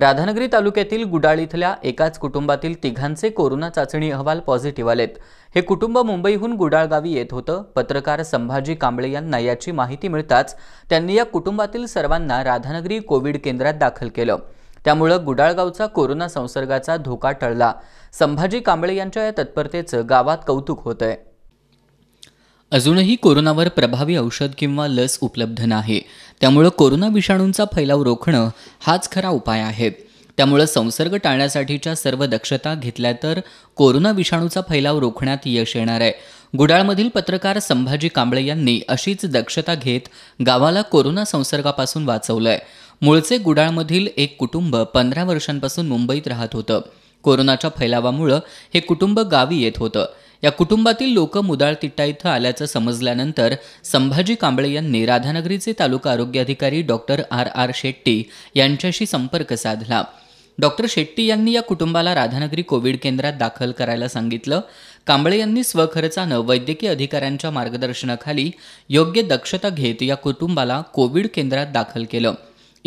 राधानगरी तालुक्यातील गुडाळ इथल्या एकाच कुटुंबातील तिघांचे कोरोना चाचणी अहवाल पॉझिटिव्ह आलेत हे कुटुंब मुंबईहून गुडाळगावी येत होतं पत्रकार संभाजी कांबळे यांना याची माहिती मिळताच त्यांनी या कुटुंबातील सर्वांना राधानगरी कोविड केंद्रात दाखल केलं त्यामुळं गुडाळगावचा कोरोना संसर्गाचा धोका टळला संभाजी कांबळे यांच्या या तत्परतेचं गावात कौतुक होतंय अजूनही कोरोनावर प्रभावी औषध किंवा लस उपलब्ध नाही त्यामुळं कोरोना विषाणूंचा फैलाव रोखणं हाच खरा उपाय आहे त्यामुळं संसर्ग टाळण्यासाठीच्या सर्व दक्षता घेतल्या तर कोरोना विषाणूचा फैलाव रोखण्यात यश येणार आहे गुडाळमधील पत्रकार संभाजी कांबळे यांनी अशीच दक्षता घेत गावाला कोरोना संसर्गापासून वाचवलंय आहे मूळचे गुडाळमधील एक कुटुंब पंधरा वर्षांपासून मुंबईत राहत होतं कोरोनाच्या फैलावामुळं हे कुटुंब गावी येत होतं या कुटुंबातील लोक मुदाळतिट्टा इथं आल्याचं समजल्यानंतर संभाजी कांबळे यांनी राधानगरीचे तालुका आरोग्य अधिकारी डॉक्टर आर आर शेट्टी यांच्याशी संपर्क साधला डॉक्टर शेट्टी यांनी या कुटुंबाला राधानगरी कोविड केंद्रात दाखल करायला सांगितलं कांबळे यांनी स्वखर्चानं वैद्यकीय अधिकाऱ्यांच्या मार्गदर्शनाखाली योग्य दक्षता घेत या कुटुंबाला कोविड केंद्रात दाखल केलं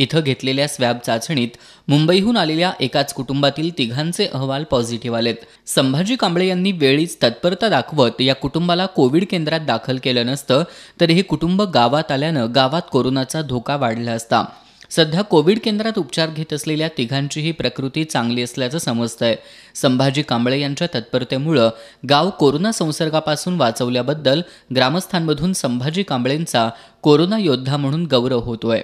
इथं घेतलेल्या स्वॅब चाचणीत मुंबईहून आलेल्या एकाच कुटुंबातील तिघांचे अहवाल पॉझिटिव्ह आलेत संभाजी कांबळे यांनी वेळीच तत्परता दाखवत या कुटुंबाला कोविड केंद्रात दाखल केलं नसतं तर हे कुटुंब गावात आल्यानं गावात कोरोनाचा धोका वाढला असता सध्या कोविड केंद्रात उपचार घेत असलेल्या तिघांचीही प्रकृती चांगली असल्याचं समजतं आहे संभाजी कांबळे यांच्या तत्परतेमुळं गाव कोरोना संसर्गापासून वाचवल्याबद्दल ग्रामस्थांमधून संभाजी कांबळेंचा कोरोना योद्धा म्हणून गौरव होतोय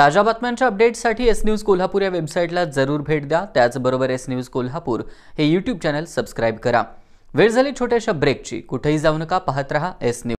ताज्या बातम्यांच्या अपडेट्ससाठी एस न्यूज कोल्हापूर या वेबसाईटला जरूर भेट द्या त्याचबरोबर एस न्यूज कोल्हापूर हे यूट्यूब चॅनल सबस्क्राईब करा वेळ झाली छोट्याशा ब्रेकची कुठेही जाऊ नका पाहत रहा एस न्यूज